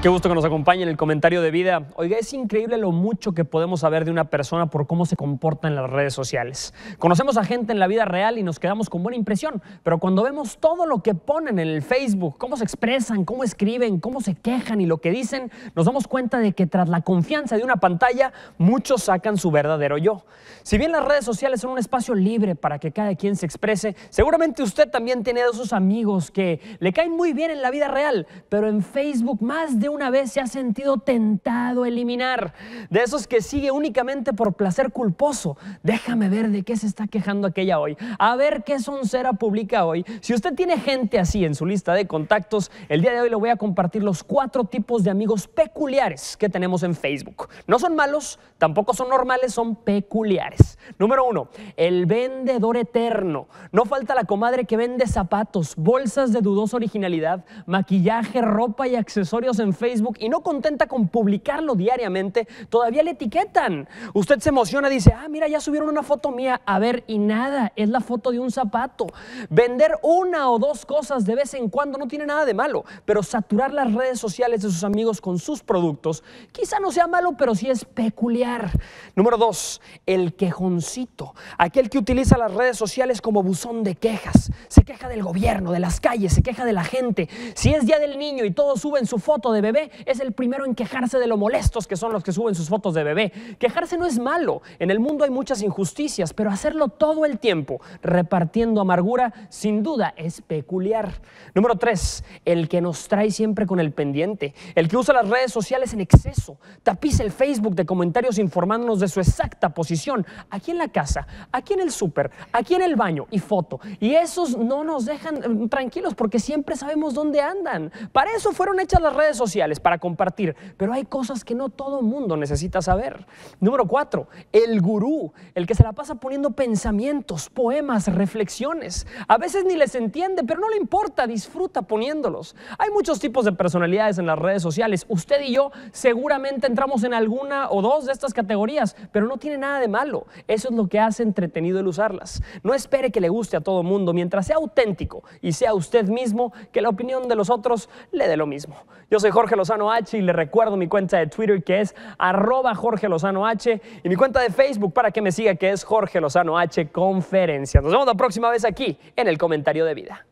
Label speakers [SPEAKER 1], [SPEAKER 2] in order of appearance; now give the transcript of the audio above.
[SPEAKER 1] Qué gusto que nos acompañe en el comentario de vida. Oiga, es increíble lo mucho que podemos saber de una persona por cómo se comporta en las redes sociales. Conocemos a gente en la vida real y nos quedamos con buena impresión, pero cuando vemos todo lo que ponen en el Facebook, cómo se expresan, cómo escriben, cómo se quejan y lo que dicen, nos damos cuenta de que tras la confianza de una pantalla, muchos sacan su verdadero yo. Si bien las redes sociales son un espacio libre para que cada quien se exprese, seguramente usted también tiene a esos amigos que le caen muy bien en la vida real, pero en Facebook más de una vez se ha sentido tentado eliminar, de esos que sigue únicamente por placer culposo. Déjame ver de qué se está quejando aquella hoy, a ver qué soncera publica hoy. Si usted tiene gente así en su lista de contactos, el día de hoy le voy a compartir los cuatro tipos de amigos peculiares que tenemos en Facebook. No son malos, tampoco son normales, son peculiares. Número uno, el vendedor eterno. No falta la comadre que vende zapatos, bolsas de dudosa originalidad, maquillaje, ropa y accesorios en Facebook y no contenta con publicarlo diariamente, todavía le etiquetan. Usted se emociona, dice, ah, mira, ya subieron una foto mía. A ver, y nada, es la foto de un zapato. Vender una o dos cosas de vez en cuando no tiene nada de malo, pero saturar las redes sociales de sus amigos con sus productos quizá no sea malo, pero sí es peculiar. Número dos, el quejoncito, aquel que utiliza las redes sociales como buzón de quejas. Se queja del gobierno, de las calles, se queja de la gente. Si es día del niño y todos suben su foto de bebé es el primero en quejarse de lo molestos que son los que suben sus fotos de bebé. Quejarse no es malo, en el mundo hay muchas injusticias, pero hacerlo todo el tiempo repartiendo amargura sin duda es peculiar. Número tres, el que nos trae siempre con el pendiente, el que usa las redes sociales en exceso, tapiza el Facebook de comentarios informándonos de su exacta posición, aquí en la casa, aquí en el súper, aquí en el baño y foto. Y esos no nos dejan eh, tranquilos porque siempre sabemos dónde andan. Para eso fueron hechas las redes sociales para compartir, pero hay cosas que no todo mundo necesita saber. Número cuatro, el gurú, el que se la pasa poniendo pensamientos, poemas, reflexiones. A veces ni les entiende, pero no le importa, disfruta poniéndolos. Hay muchos tipos de personalidades en las redes sociales. Usted y yo seguramente entramos en alguna o dos de estas categorías, pero no tiene nada de malo. Eso es lo que hace entretenido el usarlas. No espere que le guste a todo mundo. Mientras sea auténtico y sea usted mismo, que la opinión de los otros le dé lo mismo. Yo soy Jorge. Jorge Lozano H y le recuerdo mi cuenta de Twitter que es arroba Jorge Lozano H y mi cuenta de Facebook para que me siga que es Jorge Lozano H Conferencia. Nos vemos la próxima vez aquí en el comentario de vida.